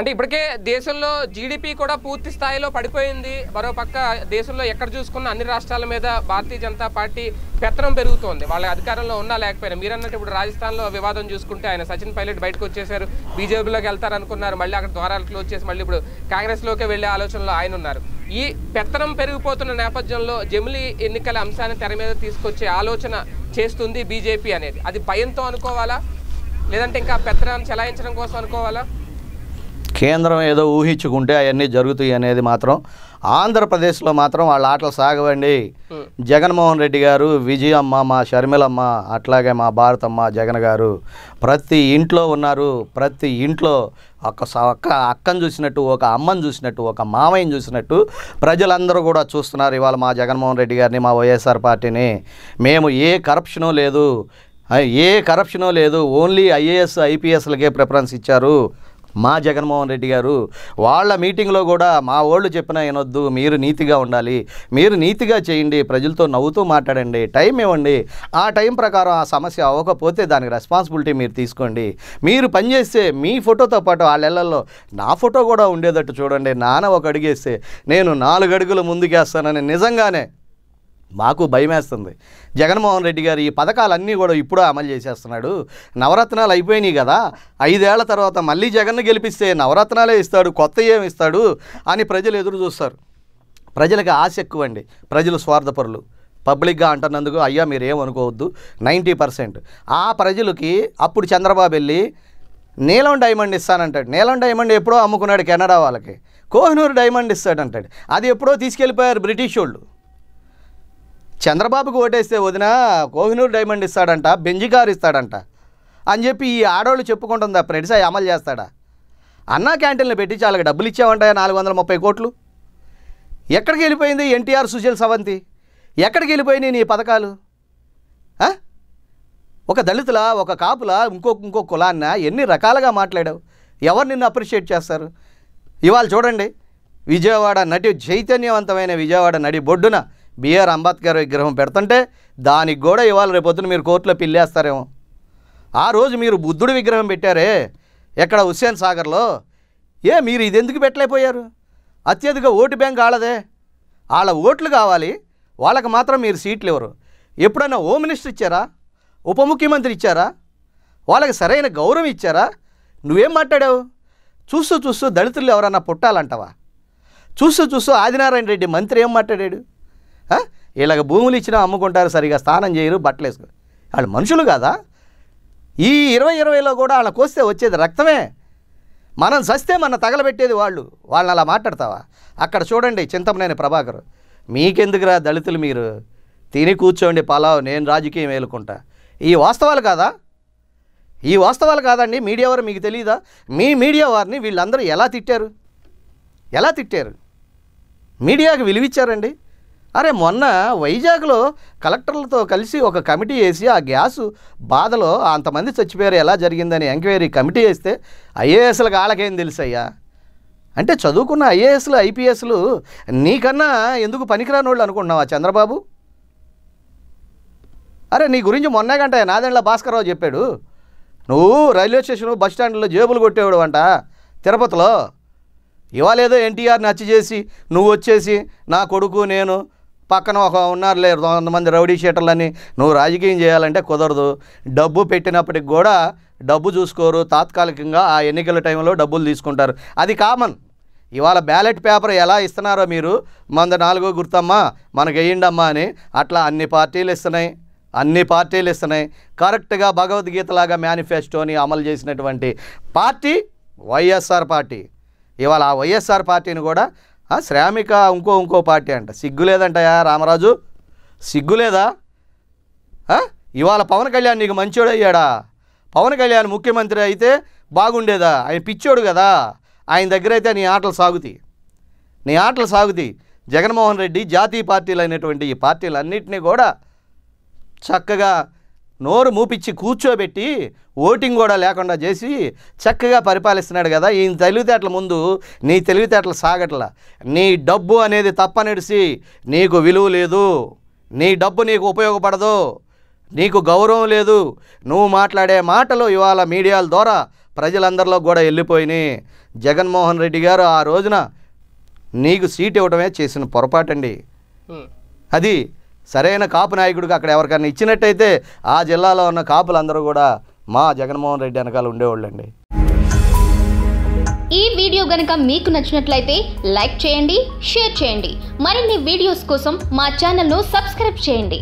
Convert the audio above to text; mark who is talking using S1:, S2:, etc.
S1: అంటే ఇప్పటికే దేశంలో జీడిపి కూడా పూర్తి స్థాయిలో పడిపోయింది మరోపక్క దేశంలో ఎక్కడ చూసుకున్న అన్ని రాష్ట్రాల మీద భారతీయ జనతా పార్టీ పెత్తనం పెరుగుతోంది వాళ్ళ అధికారంలో ఉన్నా లేకపోయినా మీరన్నట్టు ఇప్పుడు రాజస్థాన్లో వివాదం చూసుకుంటే ఆయన సచిన్ పైలట్ బయటకు వచ్చేసారు బీజేపీలోకి వెళ్తారనుకున్నారు మళ్ళీ అక్కడ ద్వారాలు క్లోజ్ చేసి మళ్ళీ ఇప్పుడు కాంగ్రెస్లోకి వెళ్ళే ఆలోచనలో ఆయన ఉన్నారు ఈ పెత్తనం పెరిగిపోతున్న నేపథ్యంలో జమిలి ఎన్నికల అంశాన్ని తెర మీద తీసుకొచ్చే ఆలోచన చేస్తుంది బీజేపీ అనేది అది భయంతో అనుకోవాలా లేదంటే ఇంకా పెత్తనాన్ని చెలాయించడం కోసం అనుకోవాలా
S2: కేంద్రం ఏదో ఊహించుకుంటే అవన్నీ జరుగుతాయి అనేది మాత్రం ఆంధ్రప్రదేశ్లో మాత్రం వాళ్ళ ఆటలు సాగవండి జగన్మోహన్ రెడ్డి గారు విజయమ్మ మా షర్మిలమ్మ అట్లాగే మా భారతమ్మ జగన్ గారు ప్రతి ఇంట్లో ఉన్నారు ప్రతి ఇంట్లో ఒక ఒక్క అక్కను చూసినట్టు ఒక అమ్మను చూసినట్టు ఒక మామయ్యని చూసినట్టు ప్రజలందరూ కూడా చూస్తున్నారు ఇవాళ మా జగన్మోహన్ రెడ్డి గారిని మా వైఎస్ఆర్ పార్టీని మేము ఏ కరప్షను లేదు ఏ కరప్షను లేదు ఓన్లీ ఐఏఎస్ ఐపీఎస్లకే ప్రిఫరెన్స్ ఇచ్చారు మా జగన్మోహన్ రెడ్డి గారు వాళ్ళ మీటింగ్లో కూడా మా వాళ్ళు చెప్పినా వినొద్దు మీరు నీతిగా ఉండాలి మీరు నీతిగా చేయండి ప్రజలతో నవ్వుతూ మాట్లాడండి టైం ఇవ్వండి ఆ టైం ప్రకారం ఆ సమస్య అవ్వకపోతే దానికి రెస్పాన్సిబిలిటీ మీరు తీసుకోండి మీరు పనిచేస్తే మీ ఫోటోతో పాటు వాళ్ళెళ్లలో నా ఫోటో కూడా ఉండేటట్టు చూడండి నాన్న ఒక అడిగేస్తే నేను నాలుగు అడుగులు ముందుకేస్తానని నిజంగానే మాకు భయమేస్తుంది జగన్మోహన్ రెడ్డి గారు ఈ పథకాలన్నీ కూడా ఇప్పుడే అమలు చేసేస్తున్నాడు నవరత్నాలు అయిపోయినాయి కదా ఐదేళ్ల తర్వాత మళ్ళీ జగన్ను గెలిపిస్తే నవరత్నాలే ఇస్తాడు కొత్త ఏమిస్తాడు ఇస్తాడు అని ప్రజలు ఎదురు చూస్తారు ప్రజలకు ఆశ ఎక్కువ అండి ప్రజలు స్వార్థపరులు పబ్లిక్గా అంటున్నందుకు అయ్యా మీరు ఏమనుకోవద్దు నైంటీ పర్సెంట్ ఆ ప్రజలకి అప్పుడు చంద్రబాబు వెళ్ళి నీలం డైమండ్ ఇస్తానంటాడు నీలం డైమండ్ ఎప్పుడో అమ్ముకున్నాడు కెనడా వాళ్ళకి కోహినూరు డైమండ్ ఇస్తాడంటాడు అది ఎప్పుడో తీసుకెళ్ళిపోయారు బ్రిటిష్ వాళ్ళు చంద్రబాబుకు ఓటేస్తే వదిన కోహినూర్ డైమండ్ ఇస్తాడంట బెంజి కారు ఇస్తాడంట అని చెప్పి ఈ ఆడవాళ్ళు చెప్పుకుంటుందా ప్రెడిసాయి అమలు చేస్తాడా అన్నా క్యాంటీన్లు పెట్టి చాలా డబ్బులు ఇచ్చామంటాయా నాలుగు వందల ముప్పై కోట్లు ఎక్కడికి వెళ్ళిపోయింది ఎన్టీఆర్ సుశీల్ సవంతి ఎక్కడికి వెళ్ళిపోయినాయి నీ పథకాలు ఒక దళితుల ఒక కాపుల ఇంకో ఇంకో కులాన్న ఎన్ని రకాలుగా మాట్లాడావు ఎవరు నిన్ను అప్రిషియేట్ చేస్తారు ఇవాళ చూడండి విజయవాడ నటి చైతన్యవంతమైన విజయవాడ నడి బొడ్డున బిఆర్ అంబేద్కర్ విగ్రహం పెడుతుంటే దానికి కూడా ఇవాళ రేపొద్దున మీరు కోర్టులో పిల్లేస్తారేమో ఆ రోజు మీరు బుద్ధుడి విగ్రహం పెట్టారే ఎక్కడ హుస్సేన్ సాగర్లో ఏ మీరు ఇది ఎందుకు పెట్టలేకపోయారు అత్యధిక ఓటు బ్యాంక్ వాళ్ళదే వాళ్ళ ఓట్లు కావాలి వాళ్ళకి మాత్రం మీరు సీట్లు ఇవ్వరు ఎప్పుడైనా హోమ్ మినిస్టర్ ఇచ్చారా ఉప ముఖ్యమంత్రి ఇచ్చారా వాళ్ళకి సరైన గౌరవం ఇచ్చారా నువ్వేం మాట్లాడావు చూస్తూ చూస్తూ దళితులు ఎవరన్నా పుట్టాలంటావా చూస్తూ చూస్తూ ఆదినారాయణ రెడ్డి మంత్రి ఏం మాట్లాడాడు వీళ్ళకి భూములు ఇచ్చినా అమ్ముకుంటారు సరిగా స్నానం చేయరు బట్టలు వేసుకోరు వాళ్ళు మనుషులు కాదా ఈ ఇరవై ఇరవైలో కూడా వాళ్ళకి వస్తే వచ్చేది రక్తమే మనం సస్తే మన తగలబెట్టేది వాళ్ళు వాళ్ళని అలా మాట్లాడతావా అక్కడ చూడండి చింతమనేని ప్రభాకర్ మీకెందుకురా దళితులు మీరు తిని కూర్చోండి పలావ్ నేను రాజకీయం వేలుకుంటా ఈ వాస్తవాలు కాదా ఈ వాస్తవాలు కాదండి మీడియా వారు మీకు తెలియదా మీ మీడియా వారిని వీళ్ళందరూ ఎలా తిట్టారు ఎలా తిట్టారు మీడియాకు విలువిచ్చారండి అరే మొన్న వైజాగ్లో కలెక్టర్లతో కలిసి ఒక కమిటీ వేసి ఆ గ్యాసు బాధలో అంతమంది చచ్చిపోయారు ఎలా జరిగిందని ఎంక్వైరీ కమిటీ వేస్తే ఐఏఎస్లకు వాళ్ళకేం తెలుసయ్యా అంటే చదువుకున్న ఐఏఎస్లు ఐపీఎస్లు నీకన్నా ఎందుకు పనికిరానోళ్ళు అనుకుంటున్నావా చంద్రబాబు అరే నీ గురించి మొన్న గంట నాదెండ్ల భాస్కర్రావు చెప్పాడు నువ్వు రైల్వే స్టేషన్ బస్ స్టాండ్లో జేబులు కొట్టేవాడు అంట తిరుపతిలో ఇవాళేదో ఎన్టీఆర్ని హత్య చేసి నువ్వు వచ్చేసి నా కొడుకు నేను పక్కన ఒక ఉన్నారు లేరు కొంతమంది రౌడీ షీటర్లని నువ్వు రాజకీయం చేయాలంటే కుదరదు డబ్బు పెట్టినప్పటికి కూడా డబ్బు చూసుకోరు తాత్కాలికంగా ఆ ఎన్నికల టైంలో డబ్బులు తీసుకుంటారు అది కామన్ ఇవాళ బ్యాలెట్ పేపర్ ఎలా ఇస్తున్నారో మీరు మంద నాలుగో గుర్తమ్మా మనకు వేయండమ్మా అని అట్లా అన్ని పార్టీలు ఇస్తున్నాయి అన్ని పార్టీలు ఇస్తున్నాయి కరెక్ట్గా భగవద్గీతలాగా మేనిఫెస్టోని అమలు చేసినటువంటి పార్టీ వైఎస్ఆర్ పార్టీ ఇవాళ ఆ వైఎస్ఆర్ పార్టీని కూడా శ్రామిక ఇంకో ఇంకో పార్టీ అంట సిగ్గు లేదంటయా రామరాజు సిగ్గు లేదా ఇవాళ పవన్ కళ్యాణ్ నీకు మంచోడు అయ్యాడా పవన్ కళ్యాణ్ ముఖ్యమంత్రి అయితే బాగుండేదా ఆయన పిచ్చోడు కదా ఆయన దగ్గర అయితే నీ ఆటలు సాగుతాయి నీ ఆటలు సాగుతాయి జగన్మోహన్ రెడ్డి జాతీయ పార్టీలు అయినటువంటి ఈ పార్టీలన్నింటినీ కూడా చక్కగా నోరు మూపిచ్చి కూర్చోబెట్టి ఓటింగ్ కూడా లేకుండా చేసి చక్కగా పరిపాలిస్తున్నాడు కదా ఈ తెలివితేటల ముందు నీ తెలివితేటల సాగట్ల నీ డబ్బు అనేది తప్పనిడిసి నీకు విలువ లేదు నీ డబ్బు నీకు ఉపయోగపడదు నీకు గౌరవం లేదు నువ్వు మాట్లాడే మాటలు ఇవాళ మీడియాల ద్వారా ప్రజలందరిలో కూడా వెళ్ళిపోయినాయి జగన్మోహన్ రెడ్డి గారు ఆ రోజున నీకు సీట్ ఇవ్వడమే చేసిన పొరపాటండి అది సరైన కాపు నాయకుడికి అక్కడ ఎవరికైనా ఇచ్చినట్టయితే ఆ జిల్లాలో ఉన్న కాపులందరూ కూడా మా జగన్మోహన్ రెడ్డి వెనకాల ఉండేవాళ్ళండి
S1: ఈ వీడియో గనక మీకు నచ్చినట్లయితే లైక్ చేయండి షేర్ చేయండి మరిన్ని వీడియోస్ కోసం మా ఛానల్ను సబ్స్క్రైబ్ చేయండి